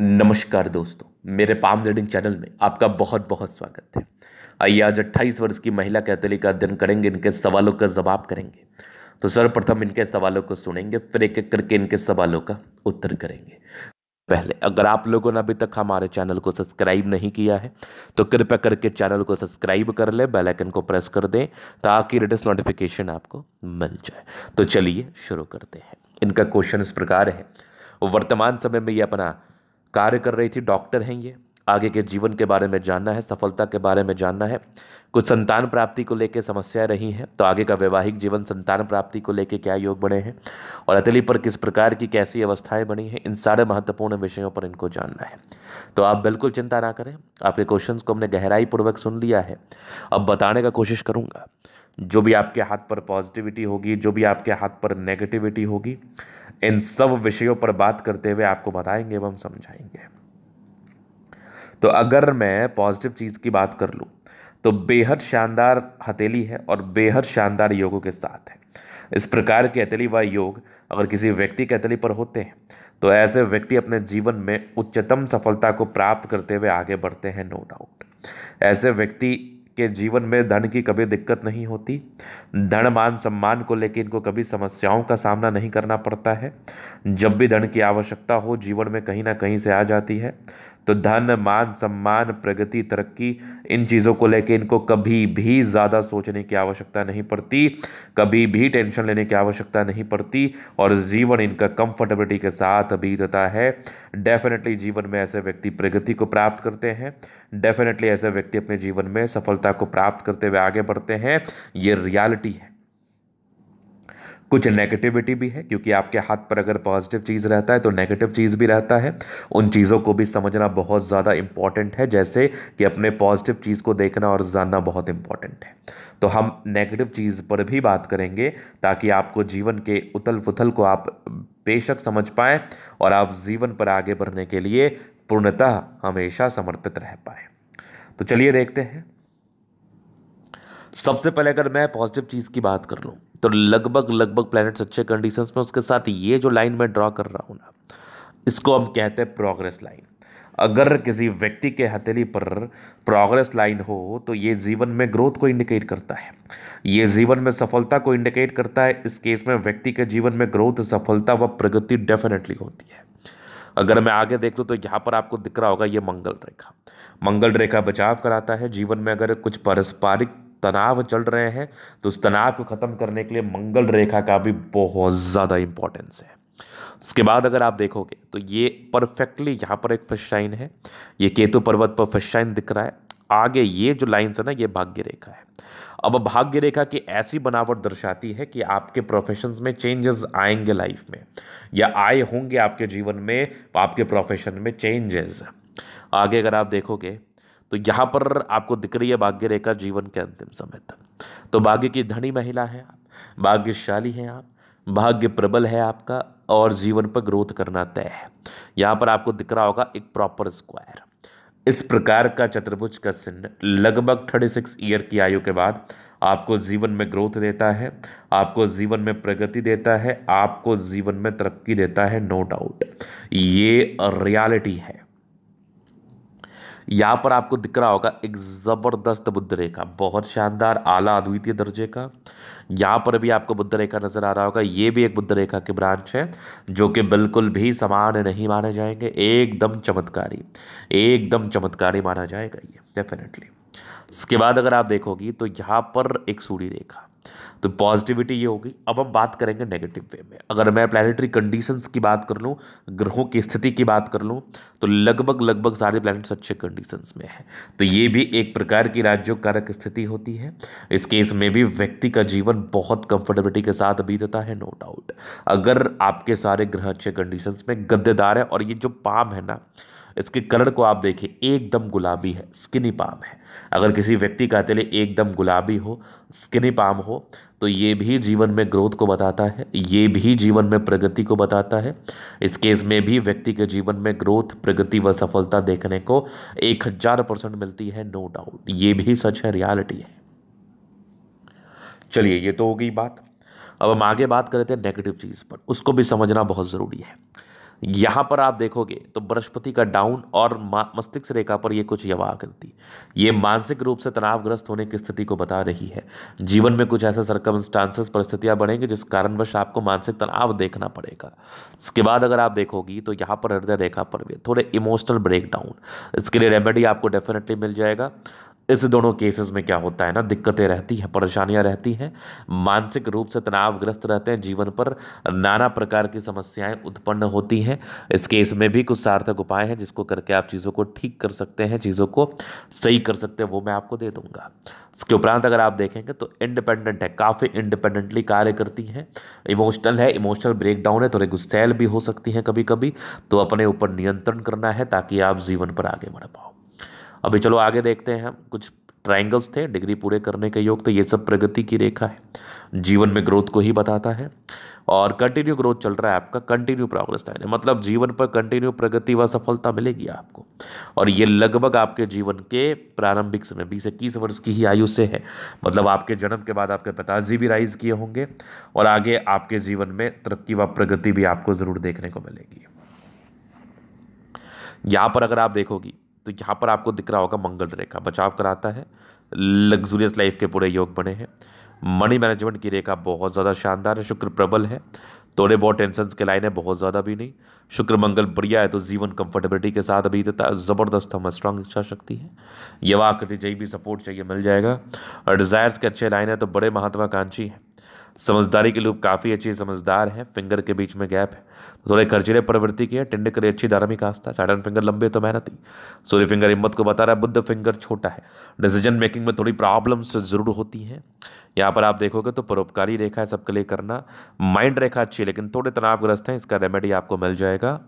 नमस्कार दोस्तों मेरे पाम रीडिंग चैनल में आपका बहुत बहुत स्वागत है आइए आज अट्ठाईस वर्ष की महिला कैथोलिक का अध्ययन करेंगे इनके सवालों का जवाब करेंगे तो सर्वप्रथम इनके सवालों को सुनेंगे फिर एक एक करके इनके सवालों का उत्तर करेंगे पहले अगर आप लोगों ने अभी तक हमारे चैनल को सब्सक्राइब नहीं किया है तो कृपया करके चैनल को सब्सक्राइब कर ले बेल आइकन को प्रेस कर दें ताकि लेटेस्ट नोटिफिकेशन आपको मिल जाए तो चलिए शुरू करते हैं इनका क्वेश्चन इस प्रकार है वर्तमान समय में ये अपना कार्य कर रही थी डॉक्टर हैं ये आगे के जीवन के बारे में जानना है सफलता के बारे में जानना है कुछ संतान प्राप्ति को लेकर समस्याएं रही हैं तो आगे का वैवाहिक जीवन संतान प्राप्ति को लेकर क्या योग बने हैं और अतली पर किस प्रकार की कैसी अवस्थाएं बनी हैं इन सारे महत्वपूर्ण विषयों पर इनको जानना है तो आप बिल्कुल चिंता ना करें आपके क्वेश्चन को हमने गहराई पूर्वक सुन लिया है अब बताने का कोशिश करूँगा जो भी आपके हाथ पर पॉजिटिविटी होगी जो भी आपके हाथ पर नेगेटिविटी होगी इन सब विषयों पर बात करते हुए आपको बताएंगे एवं समझाएंगे तो अगर मैं पॉजिटिव चीज़ की बात कर लूँ तो बेहद शानदार हथेली है और बेहद शानदार योगों के साथ है इस प्रकार के हथेली व योग अगर किसी व्यक्ति के हथेली पर होते हैं तो ऐसे व्यक्ति अपने जीवन में उच्चतम सफलता को प्राप्त करते हुए आगे बढ़ते हैं नो डाउट ऐसे व्यक्ति के जीवन में धन की कभी दिक्कत नहीं होती धन मान सम्मान को लेकर इनको कभी समस्याओं का सामना नहीं करना पड़ता है जब भी धन की आवश्यकता हो जीवन में कहीं ना कहीं से आ जाती है तो धन मान सम्मान प्रगति तरक्की इन चीज़ों को लेके इनको कभी भी ज़्यादा सोचने की आवश्यकता नहीं पड़ती कभी भी टेंशन लेने की आवश्यकता नहीं पड़ती और जीवन इनका कंफर्टेबिलिटी के साथ बीतता है डेफिनेटली जीवन में ऐसे व्यक्ति प्रगति को प्राप्त करते हैं डेफिनेटली ऐसे व्यक्ति अपने जीवन में सफलता को प्राप्त करते हुए आगे बढ़ते हैं ये रियालिटी है कुछ नेगेटिविटी भी है क्योंकि आपके हाथ पर अगर पॉजिटिव चीज़ रहता है तो नेगेटिव चीज़ भी रहता है उन चीज़ों को भी समझना बहुत ज़्यादा इम्पॉर्टेंट है जैसे कि अपने पॉजिटिव चीज़ को देखना और जानना बहुत इम्पॉर्टेंट है तो हम नेगेटिव चीज़ पर भी बात करेंगे ताकि आपको जीवन के उथल पुथल को आप बेशक समझ पाएँ और आप जीवन पर आगे बढ़ने के लिए पूर्णतः हमेशा समर्पित रह पाए तो चलिए देखते हैं सबसे पहले अगर मैं पॉजिटिव चीज़ की बात कर लूँ तो लगभग लगभग प्लैनेट्स अच्छे कंडीशंस में उसके साथ ये जो लाइन मैं ड्रॉ कर रहा हूँ ना इसको हम कहते हैं प्रोग्रेस लाइन अगर किसी व्यक्ति के हथेली पर प्रोग्रेस लाइन हो तो ये जीवन में ग्रोथ को इंडिकेट करता है ये जीवन में सफलता को इंडिकेट करता है इस केस में व्यक्ति के जीवन में ग्रोथ सफलता व प्रगति डेफिनेटली होती है अगर मैं आगे देख लूँ तो यहाँ पर आपको दिख रहा होगा ये मंगल रेखा मंगल रेखा बचाव कराता है जीवन में अगर कुछ पारस्परिक तनाव चल रहे हैं तो उस तनाव को ख़त्म करने के लिए मंगल रेखा का भी बहुत ज़्यादा इंपॉर्टेंस है उसके बाद अगर आप देखोगे तो ये परफेक्टली यहाँ पर एक शाइन है ये केतु पर्वत पर शाइन दिख रहा है आगे ये जो लाइन्स है ना ये भाग्य रेखा है अब भाग्य रेखा की ऐसी बनावट दर्शाती है कि आपके प्रोफेशंस में चेंजेस आएंगे लाइफ में या आए होंगे आपके जीवन में आपके प्रोफेशन में चेंजेस आगे अगर आप देखोगे तो यहाँ पर आपको दिख रही है भाग्य रेखा जीवन के अंतिम समय तक तो भाग्य की धनी महिला है आप भाग्यशाली हैं आप भाग्य प्रबल है आपका और जीवन पर ग्रोथ करना तय है यहाँ पर आपको दिख रहा होगा एक प्रॉपर स्क्वायर इस प्रकार का चतुर्भुज का चिन्ह लगभग थर्टी सिक्स ईयर की आयु के बाद आपको जीवन में ग्रोथ देता है आपको जीवन में प्रगति देता है आपको जीवन में तरक्की देता है नो डाउट ये रियलिटी है यहाँ पर आपको दिख रहा होगा एक ज़बरदस्त बुद्ध रेखा बहुत शानदार आला अद्वितीय दर्जे का यहाँ पर भी आपको बुद्ध रेखा नज़र आ रहा होगा ये भी एक बुद्ध रेखा की ब्रांच है जो कि बिल्कुल भी समान नहीं माने जाएंगे एकदम चमत्कारी एकदम चमत्कारी माना जाएगा ये डेफिनेटली इसके बाद अगर आप देखोगी तो यहाँ पर एक सूढ़ी रेखा तो पॉजिटिविटी ये होगी अब हम बात करेंगे नेगेटिव वे में अगर मैं प्लानिटरी कंडीशंस की बात कर लूँ ग्रहों की स्थिति की बात कर लूँ तो लगभग लगभग सारे प्लैनेट्स अच्छे कंडीशंस में हैं तो ये भी एक प्रकार की राजयोग कारक स्थिति होती है इस केस में भी व्यक्ति का जीवन बहुत कंफर्टेबिलिटी के साथ बीतता है नो डाउट अगर आपके सारे ग्रह अच्छे कंडीशंस में गद्देदार है और ये जो पाम है ना इसके कलर को आप देखिए एकदम गुलाबी है स्किनी पाम है अगर किसी व्यक्ति का तेल एकदम गुलाबी हो स्किनी पाम हो तो ये भी जीवन में ग्रोथ को बताता है ये भी जीवन में प्रगति को बताता है इस केस में भी व्यक्ति के जीवन में ग्रोथ प्रगति व सफलता देखने को एक हज़ार परसेंट मिलती है नो डाउट ये भी सच है रियालिटी है चलिए ये तो हो गई बात अब हम आगे बात करते हैं नेगेटिव चीज़ पर उसको भी समझना बहुत ज़रूरी है यहाँ पर आप देखोगे तो बृहस्पति का डाउन और मस्तिष्क रेखा पर यह कुछ यवा करती ये मानसिक रूप से तनावग्रस्त होने की स्थिति को बता रही है जीवन में कुछ ऐसे सरकमस्टांसेस परिस्थितियाँ बढ़ेंगी जिस कारणवश आपको मानसिक तनाव देखना पड़ेगा इसके बाद अगर आप देखोगी तो यहाँ पर हृदय रेखा पर भी थोड़े इमोशनल ब्रेकडाउन इसके लिए रेमेडी आपको डेफिनेटली मिल जाएगा इस दोनों केसेस में क्या होता है ना दिक्कतें रहती हैं परेशानियां रहती हैं मानसिक रूप से तनावग्रस्त रहते हैं जीवन पर नाना प्रकार की समस्याएं उत्पन्न होती हैं इस केस में भी कुछ सार्थक उपाय हैं जिसको करके आप चीज़ों को ठीक कर सकते हैं चीज़ों को सही कर सकते हैं वो मैं आपको दे दूंगा इसके उपरांत अगर आप देखेंगे तो इंडिपेंडेंट है काफ़ी इंडिपेंडेंटली कार्य करती हैं इमोशनल है इमोशनल ब्रेकडाउन है थोड़े गुस्सेल भी हो सकती हैं कभी कभी तो अपने ऊपर नियंत्रण करना है ताकि आप जीवन पर आगे बढ़ पाओ अभी चलो आगे देखते हैं कुछ ट्राइंगल्स थे डिग्री पूरे करने के योग तो ये सब प्रगति की रेखा है जीवन में ग्रोथ को ही बताता है और कंटिन्यू ग्रोथ चल रहा है आपका कंटिन्यू प्रोग्रेस था मतलब जीवन पर कंटिन्यू प्रगति व सफलता मिलेगी आपको और ये लगभग आपके जीवन के प्रारंभिक समय बीस इक्कीस वर्ष की ही आयु से है मतलब आपके जन्म के बाद आपके पिताजी भी राइज किए होंगे और आगे आपके जीवन में तरक्की व प्रगति भी आपको ज़रूर देखने को मिलेगी यहाँ पर अगर आप देखोगी तो यहाँ पर आपको दिख रहा होगा मंगल रेखा बचाव कराता है लग्जूरियस लाइफ के पूरे योग बने हैं मनी मैनेजमेंट की रेखा बहुत ज़्यादा शानदार है शुक्र प्रबल है थोड़े बहुत टेंशन के लाइन है बहुत ज़्यादा भी नहीं शुक्र मंगल बढ़िया है तो जीवन कंफर्टेबिलिटी के साथ अभी तो ज़बरदस्त हम स्ट्रांग इच्छा शक्ति है यवा आकृति जय भी सपोर्ट चाहिए मिल जाएगा और डिज़ायर्स के अच्छे लाइन है तो बड़े महत्वाकांक्षी हैं समझदारी के लोग काफ़ी अच्छी समझदार हैं फिंगर के बीच में गैप है तो थोड़े खर्चीले प्रवृत्ति की है टेंडे करी अच्छी धार्मिक आस्था साइड फिंगर लंबे तो मेहनती सूर्य फिंगर हिम्मत को बता रहा है बुद्ध फिंगर छोटा है डिसीजन मेकिंग में थोड़ी प्रॉब्लम्स ज़रूर होती हैं यहाँ पर आप देखोगे तो परोपकारी रेखा है सबके लिए करना माइंड रेखा अच्छी है लेकिन थोड़े तनावग्रस्त हैं इसका रेमेडी आपको मिल जाएगा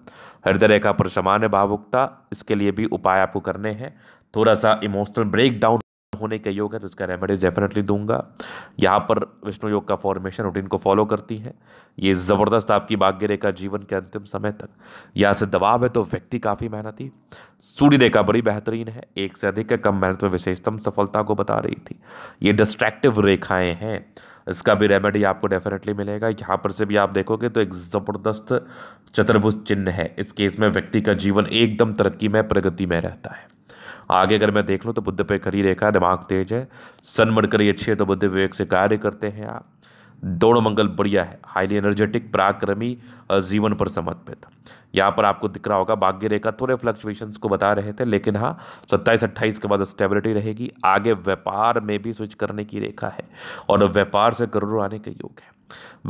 हृदय रेखा पर समान्य भावुकता इसके लिए भी उपाय आपको करने हैं थोड़ा सा इमोशनल ब्रेकडाउन होने का योग है तो इसका रेमेडीज डेफिनेटली दूंगा यहाँ पर विष्णु योग का फॉर्मेशन रूटीन को फॉलो करती है ये ज़बरदस्त आपकी भाग्य रेखा जीवन के अंतिम समय तक यहाँ से दबाव है तो व्यक्ति काफ़ी मेहनती सूर्य रेखा बड़ी बेहतरीन है एक से अधिक कम मेहनत में विशेषतम सफलता को बता रही थी ये डिस्ट्रैक्टिव रेखाएँ हैं इसका भी रेमेडी आपको डेफिनेटली मिलेगा यहाँ पर से भी आप देखोगे तो एक ज़बरदस्त चतुर्भुज चिन्ह है इस केस में व्यक्ति का जीवन एकदम तरक्की में प्रगति में रहता है आगे अगर मैं देख लूँ तो बुद्ध पे खरी रेखा दिमाग तेज है सन करी अच्छी है तो बुद्ध विवेक से कार्य करते हैं आप दोनों मंगल बढ़िया है हाईली एनर्जेटिक पराक्रमी जीवन पर समर्पित यहाँ पर आपको दिख रहा होगा भाग्य रेखा थोड़े फ्लक्चुएशंस को बता रहे थे लेकिन हाँ सत्ताईस अट्ठाईस के बाद स्टेबिलिटी रहेगी आगे व्यापार में भी स्विच करने की रेखा है और व्यापार से करोड़ों आने के योग है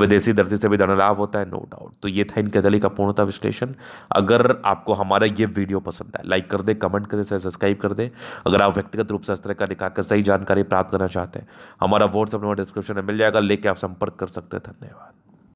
विदेशी धरती से भी धनलाभ होता है नो डाउट तो ये था इनके कैथलिक का पूर्णता विश्लेषण अगर आपको हमारा ये वीडियो पसंद है लाइक कर दे कमेंट कर दे सब्सक्राइब कर दे अगर आप व्यक्तिगत रूप से तरह का दिखाकर सही जानकारी प्राप्त करना चाहते हैं हमारा व्हाट्सअप नंबर डिस्क्रिप्शन में मिल जाएगा लेके आप संपर्क कर सकते हैं धन्यवाद